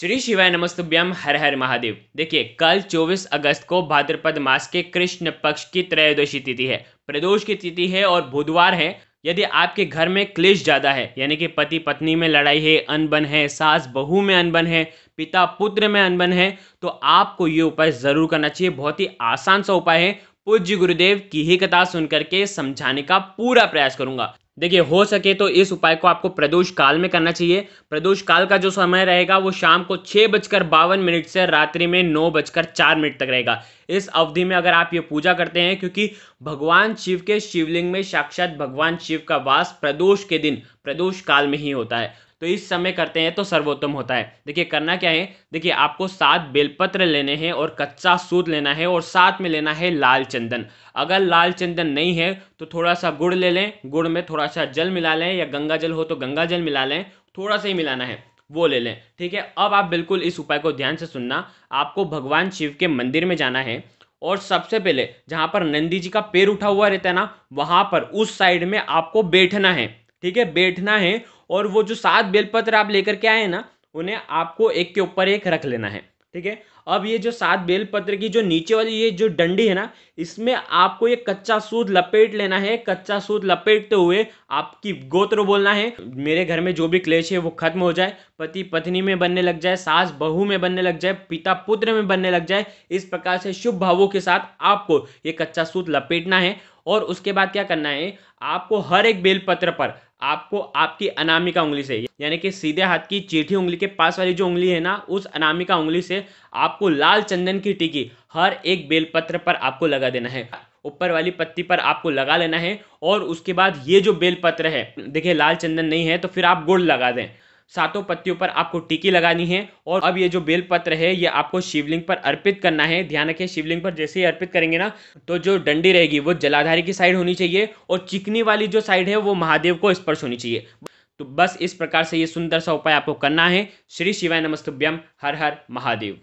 श्री शिवाय नमस्तुभ्यम हर हर महादेव देखिए कल 24 अगस्त को भाद्रपद मास के कृष्ण पक्ष की त्रयोदशी तिथि है प्रदोष की तिथि है और बुधवार है यदि आपके घर में क्लेश ज़्यादा है यानी कि पति पत्नी में लड़ाई है अनबन है सास बहू में अनबन है पिता पुत्र में अनबन है तो आपको ये उपाय ज़रूर करना चाहिए बहुत ही आसान सा उपाय है पूज्य गुरुदेव की ही कथा सुन करके समझाने का पूरा प्रयास करूंगा देखिए हो सके तो इस उपाय को आपको प्रदोष काल में करना चाहिए प्रदोष काल का जो समय रहेगा वो शाम को छः बजकर बावन मिनट से रात्रि में नौ बजकर चार मिनट तक रहेगा इस अवधि में अगर आप ये पूजा करते हैं क्योंकि भगवान शिव के शिवलिंग में साक्षात भगवान शिव का वास प्रदोष के दिन प्रदोष काल में ही होता है तो इस समय करते हैं तो सर्वोत्तम होता है देखिए करना क्या है देखिए आपको सात बेलपत्र लेने हैं और कच्चा सूद लेना है और साथ में लेना है लाल चंदन अगर लाल चंदन नहीं है तो थोड़ा सा गुड़ ले लें गुड़ में थोड़ा सा जल मिला लें या गंगा जल हो तो गंगा जल मिला लें थोड़ा सा ही मिलाना है वो ले लें ठीक है अब आप बिल्कुल इस उपाय को ध्यान से सुनना आपको भगवान शिव के मंदिर में जाना है और सबसे पहले जहाँ पर नंदी जी का पेड़ उठा हुआ रहता है ना वहाँ पर उस साइड में आपको बैठना है ठीक है बैठना है और वो जो सात बेलपत्र आप लेकर के आए ना उन्हें आपको एक के ऊपर एक रख लेना है ठीक है अब ये जो सात बेलपत्र की जो नीचे वाली ये जो डंडी है ना इसमें आपको ये कच्चा सूद लपेट लेना है कच्चा सूद लपेटते हुए आपकी गोत्र बोलना है मेरे घर में जो भी क्लेश है वो खत्म हो जाए पति पत्नी में बनने लग जाए सास बहू में बनने लग जाए पिता पुत्र में बनने लग जाए इस प्रकार से शुभ भावों के साथ आपको ये कच्चा सूद लपेटना है और उसके बाद क्या करना है आपको हर एक बेलपत्र पर आपको आपकी अनामिका उंगली से यानी कि सीधे हाथ की चीठी उंगली के पास वाली जो उंगली है ना उस अनामिका उंगली से आपको लाल चंदन की टिकी हर एक बेलपत्र पर आपको लगा देना है ऊपर वाली पत्ती पर आपको लगा लेना है और उसके बाद ये जो बेलपत्र है देखिए लाल चंदन नहीं है तो फिर आप गुड़ लगा दें सातों पत्तियों पर आपको टिकी लगानी है और अब ये जो बेलपत्र है ये आपको शिवलिंग पर अर्पित करना है ध्यान रखिए शिवलिंग पर जैसे ही अर्पित करेंगे ना तो जो डंडी रहेगी वो जलाधारी की साइड होनी चाहिए और चिकनी वाली जो साइड है वो महादेव को स्पर्श होनी चाहिए तो बस इस प्रकार से ये सुंदर सा उपाय आपको करना है श्री शिवाय नमस्तुभ्यम हर हर महादेव